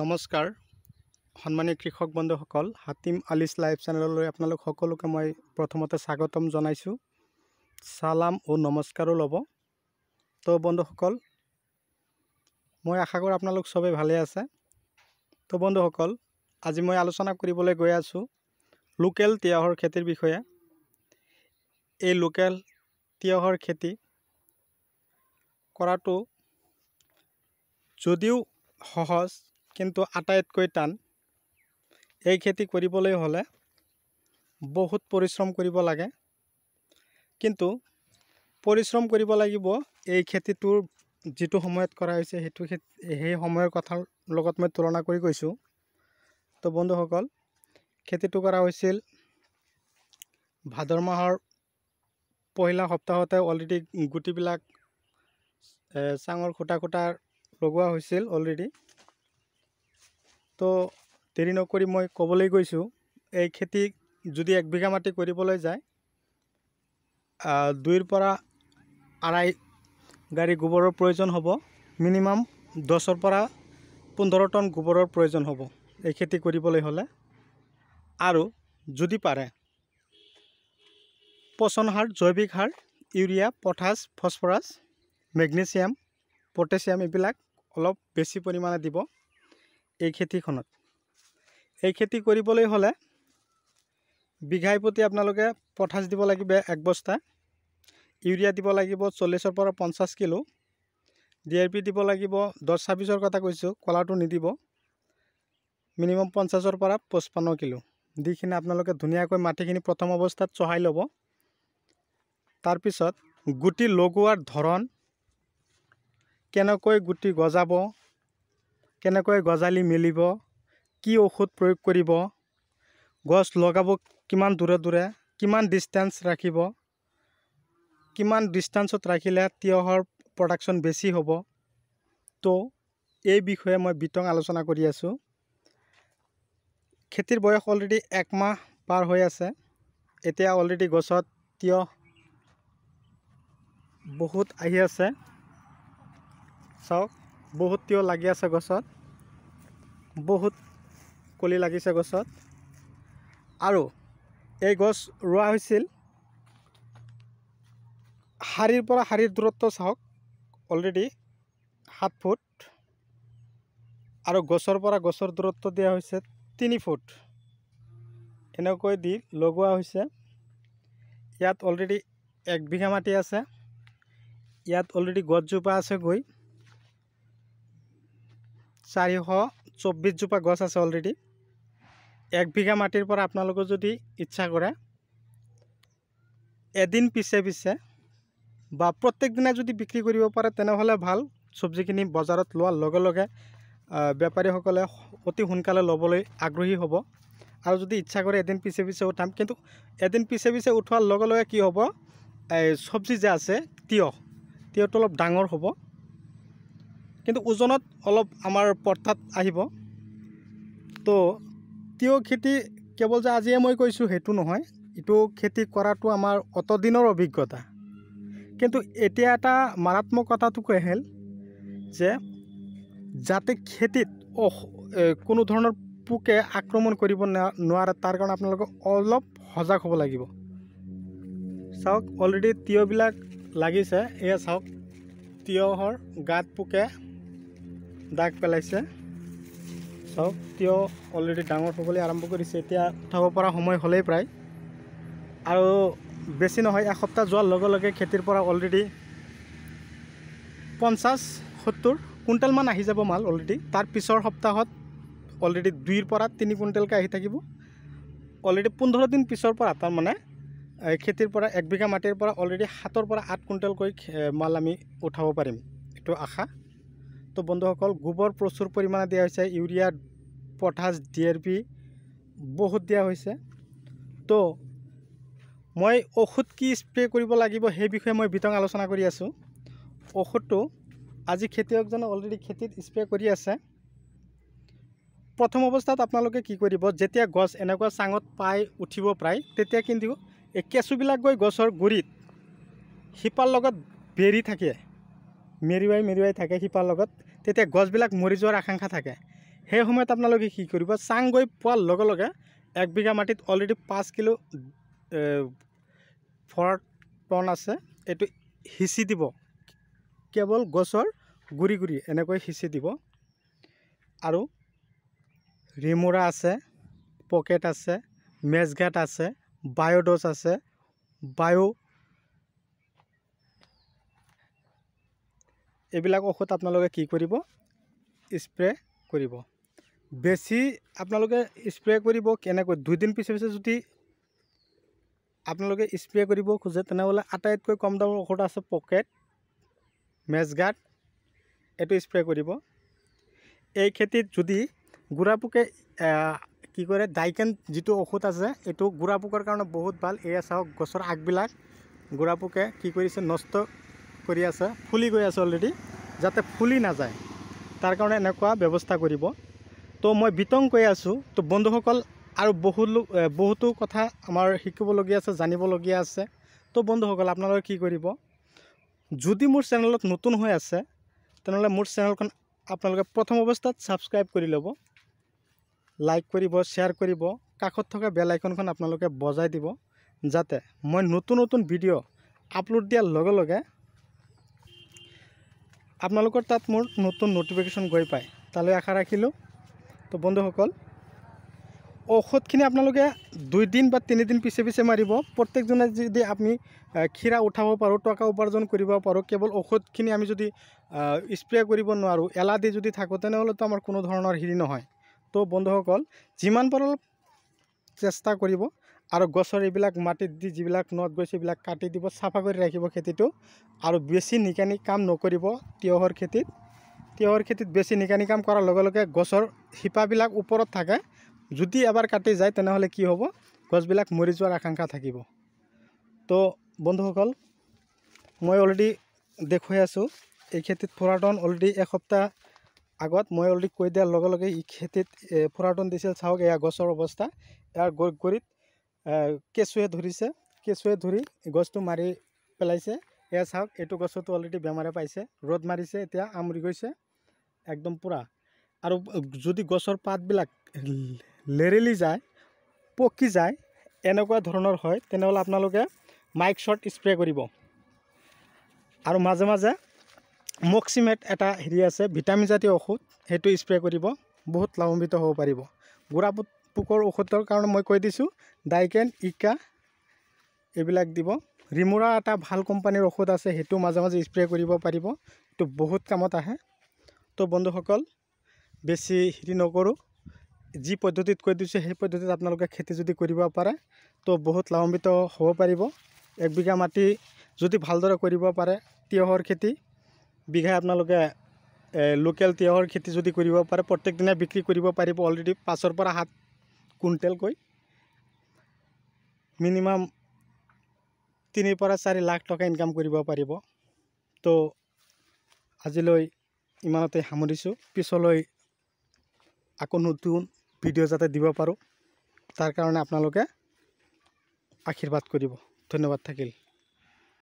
নমস্কাৰ সন্মানীয় কৃষক বন্ধুসকল হাতিম আলিছ লাইভ চেনেললৈ আপোনালোক সকলোকে মই প্ৰথমতে স্বাগতম জনাইছোঁ চালাম অ' নমস্কাৰো ল'ব তো বন্ধুসকল মই আশা কৰোঁ আপোনালোক চবেই ভালে আছে তো বন্ধুসকল আজি মই আলোচনা কৰিবলৈ গৈ আছোঁ লোকেল তিয়হৰ খেতিৰ বিষয়ে এই লোকেল তিয়হৰ খেতি কৰাটো যদিও সহজ কিন্তু আটাইতকৈ টান এই খেতি কৰিবলৈ হ'লে বহুত পৰিশ্ৰম কৰিব লাগে কিন্তু পৰিশ্ৰম কৰিব লাগিব এই খেতিটোৰ যিটো সময়ত কৰা হৈছে সেইটো সেই সময়ৰ কথাৰ লগত মই তুলনা কৰি কৈছোঁ তো বন্ধুসকল খেতিটো কৰা হৈছিল ভাদৰ মাহৰ পহিলা সপ্তাহতে অলৰেডি গুটিবিলাক চাঙৰ খুটা খুটা লগোৱা হৈছিল অলৰেডি তো দেৰি নকৰি মই ক'বলৈ গৈছোঁ এই খেতি যদি এক বিঘা মাটি কৰিবলৈ যায় দুইৰ পৰা আঢ়াই গাড়ী গোবৰৰ প্ৰয়োজন হ'ব মিনিমাম দহৰ পৰা পোন্ধৰ টন গোবৰৰ প্ৰয়োজন হ'ব এই খেতি কৰিবলৈ হ'লে আৰু যদি পাৰে পচন সাৰ জৈৱিক সাৰ urea potash phosphorus magnesium potassium এইবিলাক অলপ বেছি পৰিমাণে দিব এই খেতিখনত এই খেতি কৰিবলৈ হ'লে বিঘাই প্ৰতি আপোনালোকে পঠাচ দিব লাগিব এক বস্তা ইউৰিয়া দিব লাগিব চল্লিছৰ পৰা পঞ্চাছ কিলো ডি আৰ পি দিব লাগিব দহ ছাব্বিছৰ কথা কৈছোঁ কলাটো নিদিব মিনিমাম পঞ্চাছৰ পৰা পঁচপন্ন কিলো দি কিনে আপোনালোকে ধুনীয়াকৈ মাটিখিনি প্ৰথম অৱস্থাত চহাই ল'ব তাৰপিছত গুটি লগোৱাৰ ধৰণ কেনেকৈ গুটি গজাব কেনেকৈ গজালি মেলিব কি ঔষধ প্ৰয়োগ কৰিব গছ লগাব কিমান দূৰে দূৰে কিমান ডিষ্টেঞ্চ ৰাখিব কিমান ডিষ্টেঞ্চত ৰাখিলে তিয়হৰ প্ৰডাকশ্যন বেছি হ'ব তো এই বিষয়ে মই বিতং আলোচনা কৰি আছোঁ খেতিৰ বয়স অলৰেডি এক মাহ পাৰ হৈ আছে এতিয়া অলৰেডি গছত তিয়হ বহুত আহি আছে চাওক বহুত তিয় লাগি আছে গছত বহুত কলি লাগিছে গছত আৰু এই গছ ৰোৱা হৈছিল শাৰীৰ পৰা শাৰীৰ দূৰত্ব চাওক অলৰেডি সাত ফুট আৰু গছৰ পৰা গছৰ দূৰত্ব দিয়া হৈছে তিনি ফুট এনেকৈ দি লগোৱা হৈছে ইয়াত অলৰেডি এক বিঘা মাটি আছে ইয়াত অলৰেডি গছজোপা আছেগৈ চাৰিশ চৌব্বিছজোপা গছ আছে অলৰেডি এক বিঘা মাটিৰ পৰা আপোনালোকে যদি ইচ্ছা কৰে এদিন পিছে পিছে বা প্ৰত্যেক দিনাই যদি বিক্ৰী কৰিব পাৰে তেনেহ'লে ভাল চব্জিখিনি বজাৰত লোৱাৰ লগে লগে বেপাৰীসকলে অতি সোনকালে ল'বলৈ আগ্ৰহী হ'ব আৰু যদি ইচ্ছা কৰে এদিন পিছে পিছে উঠাম কিন্তু এদিন পিছে পিছে উঠোৱাৰ লগে লগে কি হ'ব এই চব্জি যে আছে তিয়ঁহ তিয়হটো অলপ ডাঙৰ হ'ব কিন্তু ওজনত অলপ আমাৰ পৰ্থাত আহিব তো তিয়ঁহ খেতি কেৱল যে আজিয়ে মই কৈছোঁ সেইটো নহয় এইটো খেতি কৰাটো আমাৰ অতদিনৰ অভিজ্ঞতা কিন্তু এতিয়া এটা মাৰাত্মক কথাটো কহেল যে যাতে খেতিত কোনো ধৰণৰ পোকে আক্ৰমণ কৰিব নোৱাৰে তাৰ কাৰণে আপোনালোকে অলপ সজাগ হ'ব লাগিব চাওক অলৰেডি তিয়ঁবিলাক লাগিছে এয়া চাওক তিয়ঁহৰ গাত পোকে দাগ পেলাইছে চাওক তিয় অলৰেডি ডাঙৰ হ'বলৈ আৰম্ভ কৰিছে এতিয়া উঠাব পৰা সময় হলেই প্ৰায় আৰু বেছি নহয় এসপ্তাহ যোৱাৰ লগে লগে খেতিৰ পৰা অলৰেডি পঞ্চাছ সত্তৰ কুইণ্টেলমান আহি যাব মাল অলৰেডি তাৰ পিছৰ সপ্তাহত অলৰেডি দুইৰ পৰা তিনি কুইণ্টেলকৈ আহি থাকিব অলৰেডি পোন্ধৰ দিন পিছৰ পৰা তাৰমানে খেতিৰ পৰা এক বিঘা মাটিৰ পৰা অলৰেডি সাতৰ পৰা আঠ কুইণ্টেলকৈ মাল আমি উঠাব পাৰিম এইটো আশা তো বন্ধুসকল গোবৰ প্ৰচুৰ পৰিমাণে দিয়া হৈছে urea potash D A P বহুত দিয়া হৈছে তো মই ঔষধ কি স্প্ৰে কৰিব লাগিব সেই বিষয়ে মই বিতং আলোচনা কৰি আছোঁ ঔষধটো আজি খেতিয়কজনে অলৰেডি খেতিত স্প্ৰে কৰি আছে প্ৰথম অৱস্থাত আপোনালোকে কি কৰিব যেতিয়া গছ এনেকুৱা চাঙত পাই উঠিব প্ৰায় তেতিয়া কিন্তু এই কেঁচুবিলাক গৈ গছৰ গুৰিত শিপাৰ লগত বেৰি থাকে মেৰিৱাই মেৰিৱাই থাকে শিপাৰ লগত তেতিয়া গছবিলাক মৰি যোৱাৰ আশংকা থাকে সেই সময়ত আপোনালোকে কি কৰিব চাং গৈ পোৱাৰ লগে লগে এক বিঘা মাটিত অলৰেডি পাঁচ কিলো ফৰ টন আছে এইটো সিঁচি দিব কেৱল গছৰ গুৰি গুৰি এনেকৈ সিঁচি দিব আৰু ৰিমোৰা আছে পকেট আছে মেজঘাট আছে বায়'ডছ আছে বায়' এইবিলাক ঔষধ আপোনালোকে কি কৰিব স্প্ৰে' কৰিব বেছি আপোনালোকে স্প্ৰে' কৰিব কেনেকৈ দুদিন পিছে পিছে যদি আপোনালোকে স্প্ৰে' কৰিব খোজে তেনেহ'লে আটাইতকৈ কম দামৰ ঔষধ আছে পকেট মেজগাৰ্ড এইটো স্প্ৰে' কৰিব এই খেতিত যদি গুড়া পোকে কি কৰে ডাইকেন যিটো ঔষধ আছে এইটো গুড়া পোকৰ কাৰণে বহুত ভাল এয়া চাওক গছৰ আগবিলাক গুড়া পোকে কি কৰিছে নষ্ট কৰি আছে ফুলি গৈ আছে অলৰেডি যাতে ফুলি নাযায় তাৰ কাৰণে এনেকুৱা ব্যৱস্থা কৰিব তো মই বিতং কৈ আছোঁ তো বন্ধুসকল আৰু বহুত লোক বহুতো কথা আমাৰ শিকিবলগীয়া আছে জানিবলগীয়া আছে তো বন্ধুসকল আপোনালোকে কি কৰিব যদি মোৰ চেনেলত নতুন হৈ আছে তেনেহ'লে মোৰ চেনেলখন আপোনালোকে প্ৰথম অৱস্থাত ছাবস্ক্ৰাইব কৰি ল'ব লাইক কৰিব শ্বেয়াৰ কৰিব কাষত থকা বেল আইকনখন আপোনালোকে বজাই দিব যাতে মই নতুন নতুন ভিডিঅ' আপলোড দিয়াৰ লগে লগে আপোনালোকৰ তাত মোৰ নতুন নটিফিকেশ্যন গৈ পায় তালৈ আশা ৰাখিলোঁ তো বন্ধুসকল ঔষধখিনি আপোনালোকে দুদিন বা তিনিদিন পিছে পিছে মাৰিব প্ৰত্যেকজনে যদি আমি ক্ষীৰা উঠাব পাৰোঁ টকা উপাৰ্জন কৰিব পাৰোঁ কেৱল ঔষধখিনি আমি যদি স্প্ৰে কৰিব নোৱাৰোঁ এলা দি যদি থাকোঁ তেনেহ'লেতো আমাৰ কোনো ধৰণৰ হেৰি নহয় তো বন্ধুসকল যিমান পাৰোঁ চেষ্টা কৰিব আৰু গছৰ এইবিলাক মাটিত দি যিবিলাক নদ গৈছে সেইবিলাক কাটি দিব চাফা কৰি ৰাখিব খেতিটো আৰু বেছি নিকানি কাম নকৰিব তিয়হৰ খেতিত তিয়হৰ খেতিত বেছি নিকানি কাম কৰাৰ লগে লগে গছৰ শিপাবিলাক ওপৰত থাকে যদি এবাৰ কাটি যায় তেনেহ'লে কি হ'ব গছবিলাক মৰি যোৱাৰ আশংকা থাকিব তো বন্ধুসকল মই অলৰেডি দেখুৱাই আছোঁ এই খেতিত ফুৰাটন অলৰেডি এসপ্তাহ আগত মই অলৰেডি কৈ দিয়াৰ লগে লগে ই খেতিত ফুৰাটন দিছিল চাওক এয়া গছৰ অৱস্থা ইয়াৰ গুৰিত কেঁচুৱে ধৰিছে কেঁচুৱে ধৰি গছটো মাৰি পেলাইছে এয়া চাওক এইটো গছতো অলৰেডি বেমাৰে পাইছে ৰ'দ মাৰিছে এতিয়া আমৰি গৈছে একদম পূৰা আৰু যদি গছৰ পাতবিলাক লেৰেলি যায় পকি যায় এনেকুৱা ধৰণৰ হয় তেনেহ'লে আপোনালোকে মাইক শ্বৰ্ট স্প্ৰে কৰিব আৰু মাজে মাজে মক্সিমেট এটা হেৰি আছে ভিটামিনজাতীয় ঔষধ সেইটো স্প্ৰে কৰিব বহুত লাভান্বিত হ'ব পাৰিব গুড়াপুত পোকৰ ঔষধৰ কাৰণে মই কৈ দিছোঁ ডাইকেন ইকা এইবিলাক দিব ৰিমোৰা এটা ভাল কোম্পানীৰ ঔষধ আছে সেইটো মাজে মাজে স্প্ৰে কৰিব পাৰিব সেইটো বহুত কামত আহে তো বন্ধুসকল বেছি হেৰি নকৰোঁ যি পদ্ধতিত কৈ দিছোঁ সেই পদ্ধতিত আপোনালোকে খেতি যদি কৰিব পাৰে তো বহুত লাভান্বিত হ'ব পাৰিব এক বিঘা মাটি যদি ভালদৰে কৰিব পাৰে তিয়হৰ খেতি বিঘাই আপোনালোকে লোকেল তিয়হৰ খেতি যদি কৰিব পাৰে প্ৰত্যেকদিনাই বিক্ৰী কৰিব পাৰিব অলৰেডি পাঁচৰ পৰা সাত কুইণ্টেলকৈ মিনিমাম তিনিৰ পৰা চাৰি লাখ টকা ইনকাম কৰিব পাৰিব তো আজিলৈ ইমানতে সামৰিছোঁ পিছলৈ আকৌ নতুন ভিডিঅ' যাতে দিব পাৰোঁ তাৰ কাৰণে আপোনালোকে আশীৰ্বাদ কৰিব ধন্যবাদ থাকিল